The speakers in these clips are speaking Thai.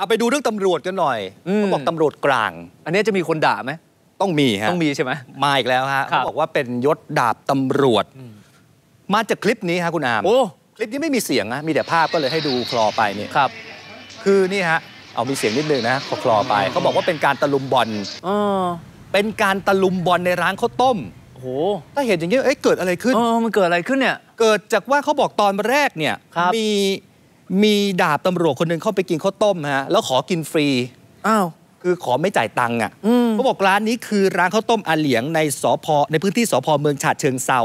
เอาไปดูเรื่องตำรวจกันหน่อยเขาบอกตำรวจกลาง อันนี้จะมีคนด่าไหมต้องมีฮะต้องมีใช่ไหมมาอีกแล้วฮะครัเขาบอกว่าเป็นยศดาบตำรวจมาจากคลิปนี้ฮะคุณอามโอ้คลิปนี้ไม่มีเสียงนะมีแต่ภาพก็เลยให้ดูคลอไปเนี่ยครับ คือนี่ฮะเอามีเสียงนิดนึงนะคลอไปเขาบอกว่าเป็นการตะลุมบอลเเป็นการตะลุมบอลในร้านข้าวต้มโอ้หถ้าเห็นอย่างนี้เอ้ยเกิดอะไรขึ้นเออมันเกิดอะไรขึ้นเนี่ย เกิดจากว่าเขาบอกตอนแรกเนี่ยมีมีดาบตำรวจคนหนึ่งเข้าไปกินข้าวต้มฮะแล้วขอกินฟรีอ้าวคือขอไม่จ่ายตังค์อ่ะเขาบอกร้านนี้คือร้านข้าวต้มอาเหลียงในสพในพื้นที่สพเมืองฉะเชิงเซา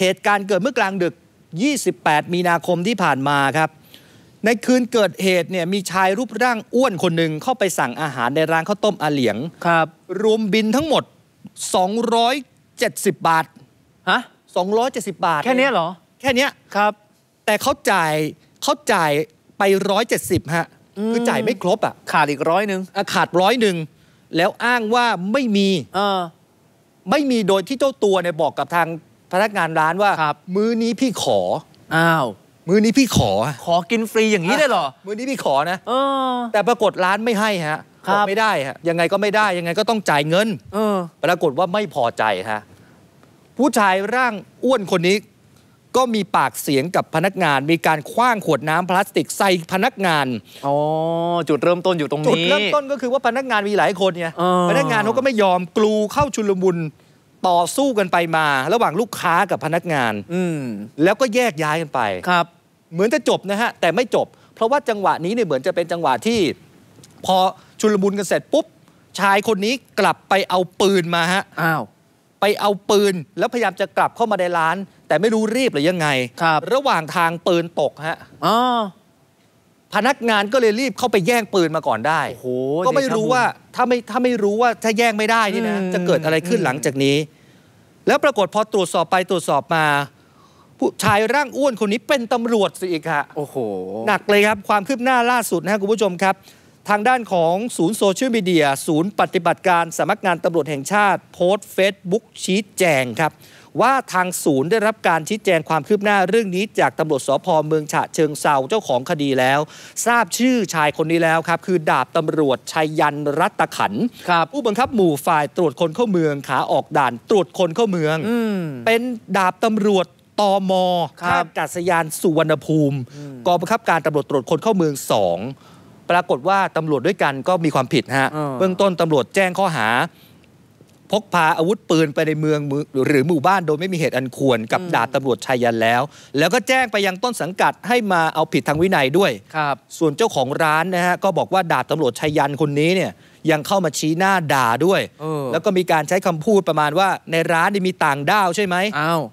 เหตุการณ์เกิดเมื่อกลางดึก28มีนาคมที่ผ่านมาครับ ในคืนเกิดเหตุเนี่ยมีชายรูปร่างอ้วนคนหนึ่งเข้าไปสั่งอาหารในร้านข้าวต้มอาเหลียงครับ รวมบินทั้งหมด270บาทฮะ270บาท แค่เนี้ยเหรอแค่เนี้ยครับ แต่เขาจ่ายเขาจ่ายไปร้อยเจ็ดสิบฮะคือจ่ายไม่ครบอ่ะขาดอีกร้อยหนึ่งขาดร้อยหนึ่งแล้วอ้างว่าไม่มีไม่มีโดยที่เจ้าตัวเนี่ยบอกกับทางพนักงานร้านว่ามื้อนี้พี่ขออ้าวมื้อนี้พี่ขอ ขอกินฟรีอย่างนี้ได้หรอมื้อนี้พี่ขอนะอแต่ปรากฏร้านไม่ให้ฮะบอกไม่ได้ฮะยังไงก็ไม่ได้ยังไงก็ต้องจ่ายเงินอปรากฏว่าไม่พอใจฮะผู้ชายร่างอ้วนคนนี้ก็มีปากเสียงกับพนักงาน มีการคว้างขวดน้ำพลาสติกใส่พนักงานอ๋อจุดเริ่มต้นอยู่ตรงนี้จุดเริ่มต้นก็คือว่าพนักงานมีหลายคนไงพนักงานเขาก็ไม่ยอมกลูเข้าชุลมุนต่อสู้กันไปมา ระหว่างลูกค้ากับพนักงาน อืแล้วก็แยกย้ายกันไปครับ เหมือนจะจบนะฮะ แต่ไม่จบ เพราะว่าจังหวะนี้เนี่ยเหมือนจะเป็นจังหวะที่ พอชุลมุนกันเสร็จปุ๊บ ชายคนนี้กลับไปเอาปืนมาฮะอ้าวไปเอาปืนแล้วพยายามจะกลับเข้ามาในร้าน แต่ไม่รู้รีบหรือยังไงครับระหว่างทางปืนตกฮะอ๋อพนักงานก็เลยรีบเข้าไปแย่งปืนมาก่อนได้โอ้โหก็ไม่รู้ว่าถ้าไม่ถ้าไม่รู้ว่าถ้าแย่งไม่ได้นี่นะจะเกิดอะไรขึ้นหลังจากนี้ แล้วปรากฏพอตรวจสอบไปตรวจสอบมาผู้ชายร่างอ้วนคนนี้เป็นตำรวจสิอีกฮะโอ้โหหนักเลยครับ ความคืบหน้าล่าสุดนะครับคุณผู้ชมครับทางด้านของศูนย์โซเชียลมีเดียศูนย์ปฏิบัติการสำนักงานตำรวจแห่งชาติโพสต์เฟซบุ๊กชี้แจงครับ ว่าทางศูนย์ได้รับการชี้แจงความคืบหน้าเรื่องนี้จากตำรวจสพเมืองฉะเชิงเซาเจ้าของคดีแล้ว ทราบชื่อชายคนนี้แล้วครับ คือดาบตำรวจชัยยันรัตขันผู้บังคับหมู่ฝ่ายตรวจคนเข้าเมืองขาออกด่านตรวจคนเข้าเมืองอเป็นดาบตำรวจตมท่ากาศยานสุวรรณภูมิกองบังคับการตำรวจตรวจคนเข้าเมืองสองปรากฏว่าตำรวจด้วยกันก็มีความผิดฮะเบื้องต้นตำรวจแจ้งข้อหา พกพาอาวุธปืนไปในเมืองหรือหมู่บ้านโดยไม่มีเหตุอันควรกับดาบตำรวจชายันแล้ว แล้วก็แจ้งไปยังต้นสังกัดให้มาเอาผิดทางวินัยด้วยครับ ส่วนเจ้าของร้านนะฮะก็บอกว่าดาบตำรวจชายันคนนี้เนี่ยยังเข้ามาชี้หน้าด่าด้วย แล้วก็มีการใช้คำพูดประมาณว่าในร้านนี่มีต่างด้าวใช่ไหม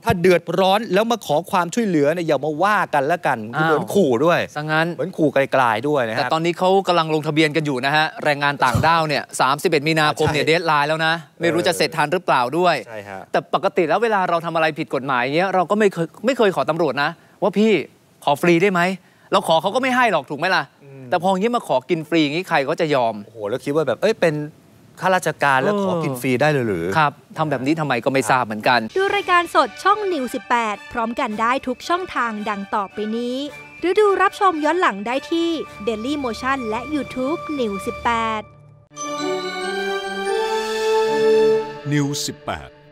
ถ้าเดือดร้อนแล้วมาขอความช่วยเหลือเนี่ยอย่ามาว่ากันละกันเหมือนขู่ด้วยสังั้นเหมือนขู่ไกลๆด้วยนะแต่ตอนนี้เขากำลังลงทะเบียนกันอยู่นะฮะแรงงานต่างด้าวเนี่ยสามีนาคมเนี่ยเดทไลน์แล้วนะ ไม่รู้จะเสร็จทันหรือเปล่าด้วยแต่ปกติแล้วเวลาเราทำอะไรผิดกฎหมายเนี้ยเราก็ไม่เคยไม่เคยขอตำรวจนะ ว่าพี่ขอฟรีได้ไหมเราขอเขาก็ไม่ให้หรอกถูกไหมล่ะแต่พออย่างนี้มาขอกินฟรีอย่างนี้ใครก็จะยอม โอ้โห แล้วคิดว่าแบบ เอ้ย เป็นข้าราชการแล้วขอกินฟรีได้เลยหรือ ครับ ทำแบบนี้ทำไมก็ไม่ทราบเหมือนกัน ดูรายการสดช่องนิว18พร้อมกันได้ทุกช่องทางดังต่อไปนี้ หรือดูรับชมย้อนหลังได้ที่ Daily Motion และ YouTube New 18 New 18